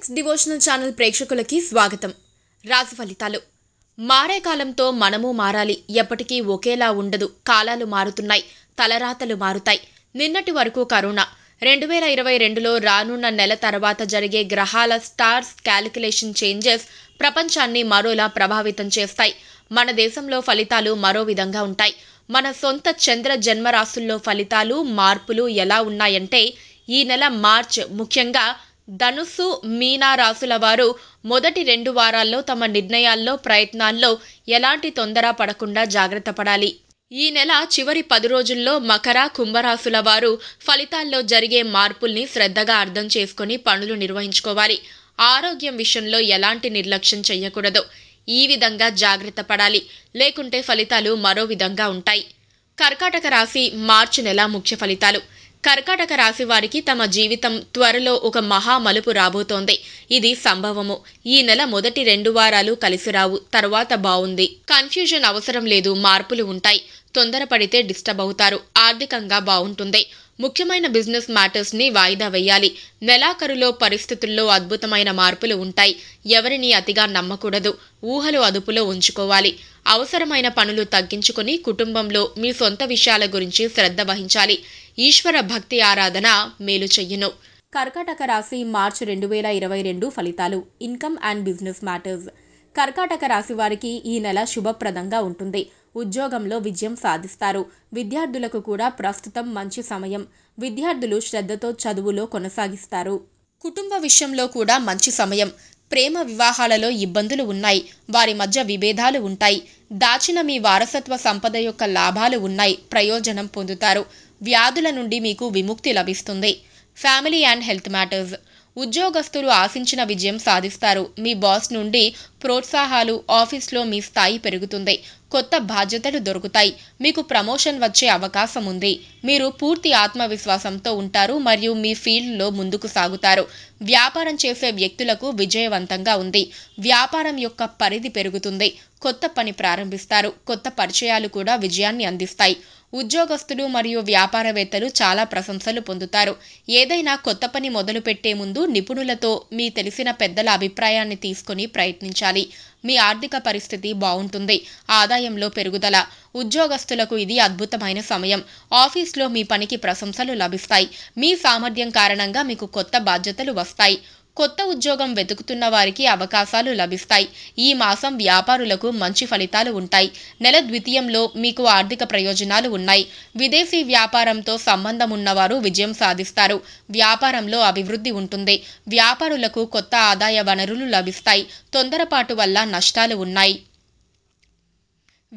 six devotional channel ప్రేక్షకులకి స్వాగతం రాశి ఫలితాలు మారే కాలంతో మనము మారాలి ఎప్పటికీ ఒకేలా ఉండదు కాలాలు మారుతున్నాయి తలరాతలు మారుతాయి నిన్నటి వరకు కరోనా రెండు వేల ఇరవై రెండులో రానున్న నెల తర్వాత జరిగే గ్రహాల స్టార్స్ క్యాలిక్యులేషన్ చేంజెస్ ప్రపంచాన్ని మరోలా ప్రభావితం చేస్తాయి మన దేశంలో ఫలితాలు మరో విధంగా ఉంటాయి మన సొంత చంద్ర జన్మరాశుల్లో ఫలితాలు మార్పులు ఎలా ఉన్నాయంటే ఈ నెల మార్చ్ ముఖ్యంగా ధనుస్సు మీనా రాశుల వారు మొదటి రెండు వారాల్లో తమ నిర్ణయాల్లో ప్రయత్నాల్లో ఎలాంటి తొందర పడకుండా జాగ్రత్త పడాలి ఈ నెల చివరి పది రోజుల్లో మకర కుంభరాశుల వారు ఫలితాల్లో జరిగే మార్పుల్ని శ్రద్ధగా అర్థం చేసుకుని పనులు నిర్వహించుకోవాలి ఆరోగ్యం విషయంలో ఎలాంటి నిర్లక్ష్యం చేయకూడదు ఈ విధంగా జాగ్రత్త పడాలి లేకుంటే ఫలితాలు మరో విధంగా ఉంటాయి కర్కాటక రాశి మార్చి నెల ముఖ్య ఫలితాలు కర్కాటక రాశి వారికి తమ జీవితం త్వరలో ఒక మహా మలుపు రాబోతోంది ఇది సంభవము ఈ నెల మొదటి రెండు వారాలు కలిసి రావు తర్వాత బాగుంది కన్ఫ్యూజన్ అవసరం లేదు మార్పులు ఉంటాయి తొందరపడితే డిస్టర్బ్ అవుతారు ఆర్థికంగా బాగుంటుంది ముఖ్యమైన బిజినెస్ మ్యాటర్స్ని వాయిదా వేయాలి నెలాఖరులో పరిస్థితుల్లో అద్భుతమైన మార్పులు ఉంటాయి ఎవరిని అతిగా నమ్మకూడదు ఊహలు అదుపులో ఉంచుకోవాలి అవసరమైన పనులు తగ్గించుకుని కుటుంబంలో మీ సొంత విషయాల గురించి శ్రద్ధ వహించాలి ఈశ్వర భక్తి ఆరాధన మేలు చెయ్యను కర్కాటక రాశి మార్చ్ రెండు వేల ఇరవై రెండు ఫలితాలు ఇన్కమ్ అండ్ బిజినెస్ మ్యాటర్స్ కర్కాటక రాశి వారికి ఈ నెల శుభప్రదంగా ఉంటుంది ఉద్యోగంలో విజయం సాధిస్తారు విద్యార్థులకు కూడా ప్రస్తుతం మంచి సమయం విద్యార్థులు శ్రద్ధతో చదువులో కొనసాగిస్తారు కుటుంబ విషయంలో కూడా మంచి సమయం ప్రేమ వివాహాలలో ఇబ్బందులు ఉన్నాయి వారి మధ్య విభేదాలు ఉంటాయి దాచిన మీ వారసత్వ సంపద యొక్క లాభాలు ఉన్నాయి ప్రయోజనం పొందుతారు వ్యాధుల నుండి మీకు విముక్తి లభిస్తుంది ఫ్యామిలీ అండ్ హెల్త్ మ్యాటర్స్ ఉద్యోగస్తులు ఆశించిన విజయం సాధిస్తారు మీ బాస్ నుండి ప్రోత్సాహాలు ఆఫీస్లో మీ స్థాయి పెరుగుతుంది కొత్త బాధ్యతలు దొరుకుతాయి మీకు ప్రమోషన్ వచ్చే అవకాశం ఉంది మీరు పూర్తి ఆత్మవిశ్వాసంతో ఉంటారు మరియు మీ ఫీల్డ్లో ముందుకు సాగుతారు వ్యాపారం చేసే వ్యక్తులకు విజయవంతంగా ఉంది వ్యాపారం యొక్క పరిధి పెరుగుతుంది కొత్త పని ప్రారంభిస్తారు కొత్త పరిచయాలు కూడా విజయాన్ని అందిస్తాయి ఉద్యోగస్తులు మరియు వ్యాపారవేత్తలు చాలా ప్రశంసలు పొందుతారు ఏదైనా కొత్త పని మొదలుపెట్టే ముందు నిపుణులతో మీ తెలిసిన పెద్దల అభిప్రాయాన్ని తీసుకుని ప్రయత్నించాలి మీ ఆర్థిక పరిస్థితి బాగుంటుంది ఆదాయంలో పెరుగుదల ఉద్యోగస్తులకు ఇది అద్భుతమైన సమయం ఆఫీస్లో మీ పనికి ప్రశంసలు లభిస్తాయి మీ సామర్థ్యం కారణంగా మీకు కొత్త బాధ్యతలు వస్తాయి కొత్త ఉద్యోగం వెతుకుతున్న వారికి అవకాశాలు లభిస్తాయి ఈ మాసం వ్యాపారులకు మంచి ఫలితాలు ఉంటాయి నెల ద్వితీయంలో మీకు ఆర్థిక ప్రయోజనాలు ఉన్నాయి విదేశీ వ్యాపారంతో సంబంధం ఉన్నవారు విజయం సాధిస్తారు వ్యాపారంలో అభివృద్ధి ఉంటుంది వ్యాపారులకు కొత్త ఆదాయ వనరులు లభిస్తాయి తొందరపాటు వల్ల నష్టాలు ఉన్నాయి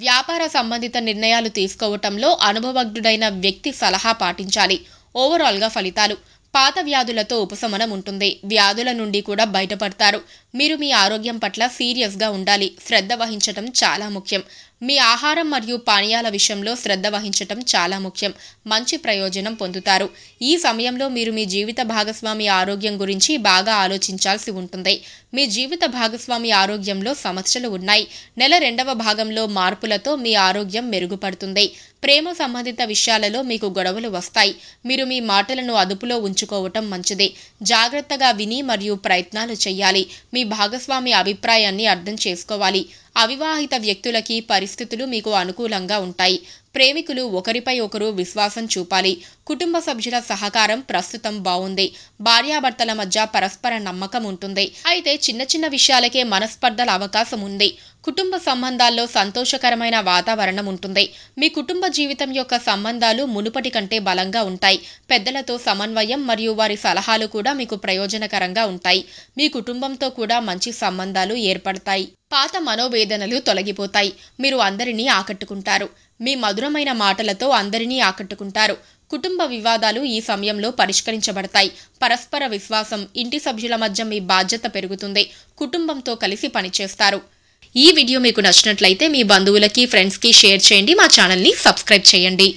వ్యాపార సంబంధిత నిర్ణయాలు తీసుకోవటంలో అనుభవజ్ఞుడైన వ్యక్తి సలహా పాటించాలి ఓవరాల్గా ఫలితాలు పాత వ్యాధులతో ఉపశమనం ఉంటుంది వ్యాధుల నుండి కూడా బయటపడతారు మీరు మీ ఆరోగ్యం పట్ల సీరియస్గా ఉండాలి శ్రద్ధ వహించటం చాలా ముఖ్యం మీ ఆహారం మరియు పానీయాల విషయంలో శ్రద్ధ వహించటం చాలా ముఖ్యం మంచి ప్రయోజనం పొందుతారు ఈ సమయంలో మీరు మీ జీవిత భాగస్వామి ఆరోగ్యం గురించి బాగా ఆలోచించాల్సి ఉంటుంది మీ జీవిత భాగస్వామి ఆరోగ్యంలో సమస్యలు ఉన్నాయి నెల రెండవ భాగంలో మార్పులతో మీ ఆరోగ్యం మెరుగుపడుతుంది ప్రేమ సంబంధిత విషయాలలో మీకు గొడవలు వస్తాయి మీరు మీ మాటలను అదుపులో ఉంచు ఉంచుకోవటం మంచిదే జాగ్రత్తగా విని మరియు ప్రయత్నాలు చేయాలి మీ భాగస్వామి అభిప్రాయాన్ని అర్థం చేసుకోవాలి అవివాహిత వ్యక్తులకి పరిస్థితులు మీకు అనుకూలంగా ఉంటాయి ప్రేమికులు ఒకరిపై ఒకరు విశ్వాసం చూపాలి కుటుంబ సభ్యుల సహకారం ప్రస్తుతం బాగుంది భార్యాభర్తల మధ్య పరస్పర నమ్మకం ఉంటుంది అయితే చిన్న చిన్న విషయాలకే మనస్పర్ధల అవకాశం ఉంది కుటుంబ సంబంధాల్లో సంతోషకరమైన వాతావరణం ఉంటుంది మీ కుటుంబ జీవితం యొక్క సంబంధాలు మునుపటి కంటే బలంగా ఉంటాయి పెద్దలతో సమన్వయం మరియు వారి సలహాలు కూడా మీకు ప్రయోజనకరంగా ఉంటాయి మీ కుటుంబంతో కూడా మంచి సంబంధాలు ఏర్పడతాయి పాత మనోవేదనలు తొలగిపోతాయి మీరు అందరినీ ఆకట్టుకుంటారు మీ మధురమైన మాటలతో అందరినీ ఆకట్టుకుంటారు కుటుంబ వివాదాలు ఈ సమయంలో పరిష్కరించబడతాయి పరస్పర విశ్వాసం ఇంటి సభ్యుల మధ్య మీ బాధ్యత పెరుగుతుంది కుటుంబంతో కలిసి పనిచేస్తారు ఈ వీడియో మీకు నచ్చినట్లయితే మీ బంధువులకి ఫ్రెండ్స్కి షేర్ చేయండి మా ఛానల్ని సబ్స్క్రైబ్ చేయండి